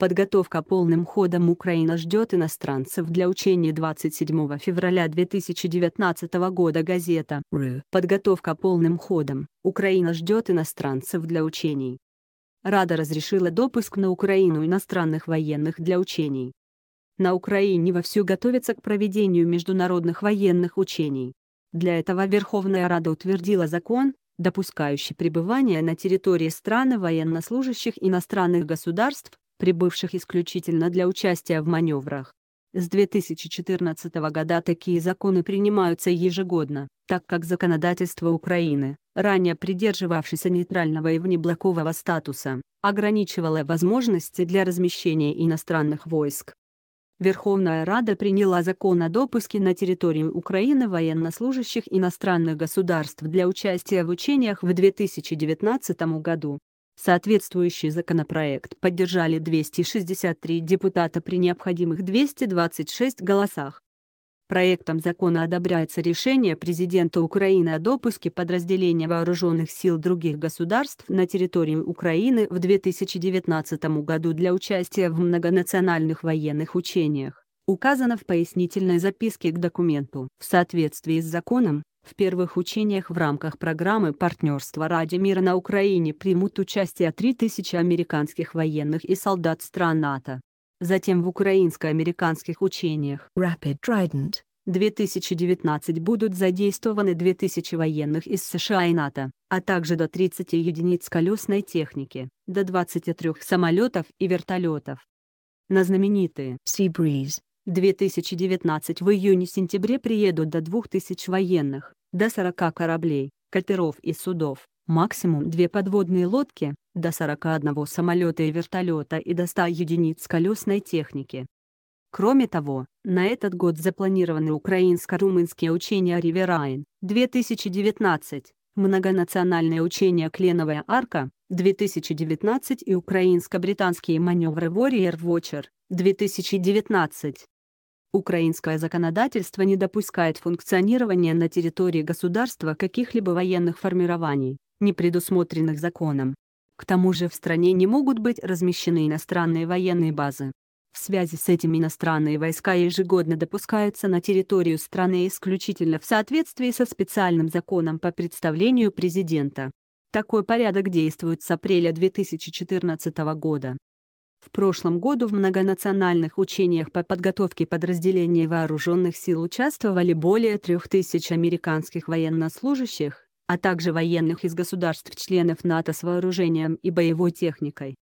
Подготовка полным ходом Украина ждет иностранцев для учения 27 февраля 2019 года газета «Ру». Подготовка полным ходом. Украина ждет иностранцев для учений. Рада разрешила допуск на Украину иностранных военных для учений. На Украине вовсю готовится к проведению международных военных учений. Для этого Верховная Рада утвердила закон, допускающий пребывание на территории страны военнослужащих иностранных государств, прибывших исключительно для участия в маневрах. С 2014 года такие законы принимаются ежегодно, так как законодательство Украины, ранее придерживавшееся нейтрального и внеблокового статуса, ограничивало возможности для размещения иностранных войск. Верховная Рада приняла закон о допуске на территорию Украины военнослужащих иностранных государств для участия в учениях в 2019 году. Соответствующий законопроект поддержали 263 депутата при необходимых 226 голосах. Проектом закона одобряется решение президента Украины о допуске подразделения вооруженных сил других государств на территории Украины в 2019 году для участия в многонациональных военных учениях. Указано в пояснительной записке к документу. В соответствии с законом, в первых учениях в рамках программы партнерства ради мира на Украине примут участие 3000 американских военных и солдат стран НАТО. Затем в украинско-американских учениях Rapid Trident 2019 будут задействованы 2000 военных из США и НАТО, а также до 30 единиц колесной техники, до 23 самолетов и вертолетов. На знаменитые Sea Breeze 2019 в июне-сентябре приедут до 2000 военных, до 40 кораблей, катеров и судов, максимум две подводные лодки, до 41 самолета и вертолета и до 100 единиц колесной техники. Кроме того, на этот год запланированы украинско-румынские учения «Риверайн» 2019, многонациональное учение «Кленовая арка» 2019 и украинско-британские маневры «Warrior Watcher» 2019. Украинское законодательство не допускает функционирования на территории государства каких-либо военных формирований, не предусмотренных законом. К тому же в стране не могут быть размещены иностранные военные базы. В связи с этим иностранные войска ежегодно допускаются на территорию страны исключительно в соответствии со специальным законом по представлению президента. Такой порядок действует с апреля 2014 года. В прошлом году в многонациональных учениях по подготовке подразделений вооруженных сил участвовали более 3000 американских военнослужащих, а также военных из государств-членов НАТО с вооружением и боевой техникой.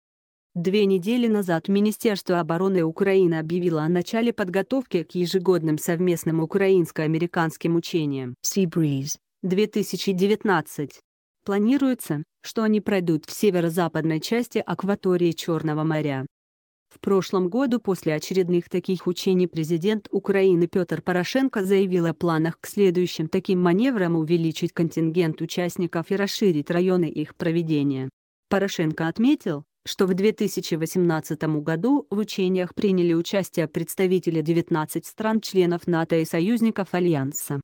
Две недели назад Министерство обороны Украины объявило о начале подготовки к ежегодным совместным украинско-американским учениям «Sea Breeze» 2019. Планируется, что они пройдут в северо-западной части акватории Черного моря. В прошлом году после очередных таких учений президент Украины Петр Порошенко заявил о планах к следующим таким маневрам увеличить контингент участников и расширить районы их проведения. Порошенко отметил, что в 2018 году в учениях приняли участие представители 19 стран-членов НАТО и союзников Альянса.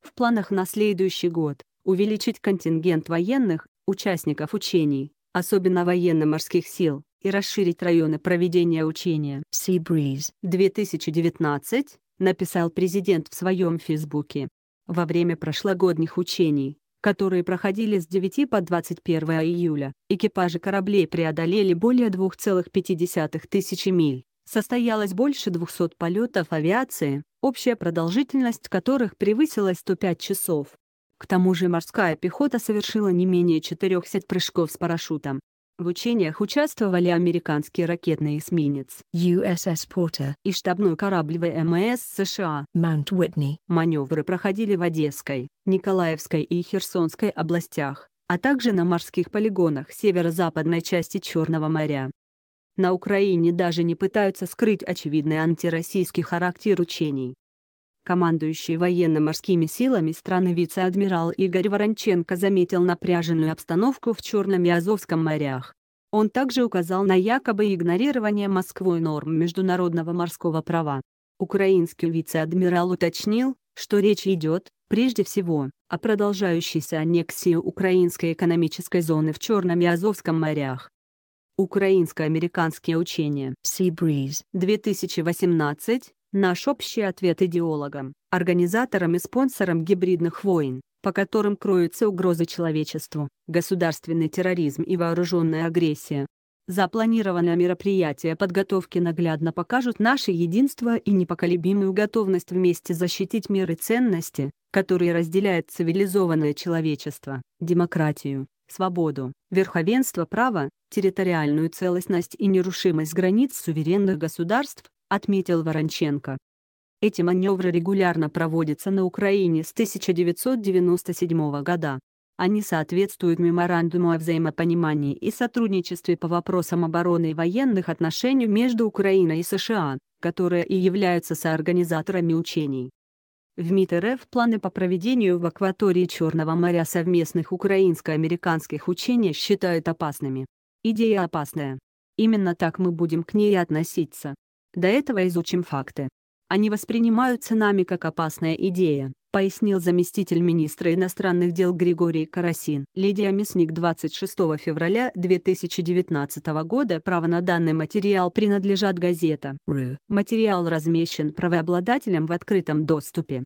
В планах на следующий год увеличить контингент военных, участников учений, особенно военно-морских сил, и расширить районы проведения учения Sea Breeze 2019, написал президент в своем Фейсбуке. Во время прошлогодних учений, которые проходили с 9 по 21 июля, экипажи кораблей преодолели более 2,5 тысячи миль. Состоялось больше 200 полетов авиации, общая продолжительность которых превысила 105 часов. К тому же морская пехота совершила не менее 400 прыжков с парашютом. В учениях участвовали американский ракетный эсминец USS Porter и штабной корабль ВМС США Mount Whitney. Маневры проходили в Одесской, Николаевской и Херсонской областях, а также на морских полигонах северо-западной части Черного моря. На Украине даже не пытаются скрыть очевидный антироссийский характер учений. Командующий военно-морскими силами страны вице-адмирал Игорь Воронченко заметил напряженную обстановку в Черном и Азовском морях. Он также указал на якобы игнорирование Москвой норм международного морского права. Украинский вице-адмирал уточнил, что речь идет, прежде всего, о продолжающейся аннексии украинской экономической зоны в Черном и Азовском морях. Украинско-американские учения Sea Breeze 2018 Наш общий ответ идеологам, организаторам и спонсорам гибридных войн, по которым кроются угрозы человечеству, государственный терроризм и вооруженная агрессия. Запланированное мероприятие подготовки наглядно покажут наше единство и непоколебимую готовность вместе защитить мир и ценности, которые разделяет цивилизованное человечество, демократию, свободу, верховенство права, территориальную целостность и нерушимость границ суверенных государств, отметил Воронченко. Эти маневры регулярно проводятся на Украине с 1997 года. Они соответствуют меморандуму о взаимопонимании и сотрудничестве по вопросам обороны и военных отношений между Украиной и США, которые и являются соорганизаторами учений. В МИД РФ планы по проведению в акватории Черного моря совместных украинско-американских учений считают опасными. Идея опасная. Именно так мы будем к ней относиться. До этого изучим факты. Они воспринимаются нами как опасная идея, пояснил заместитель министра иностранных дел Григорий Карасин. Лидия Мясник 26 февраля 2019 года право на данный материал принадлежат газета. Материал размещен правообладателем в открытом доступе.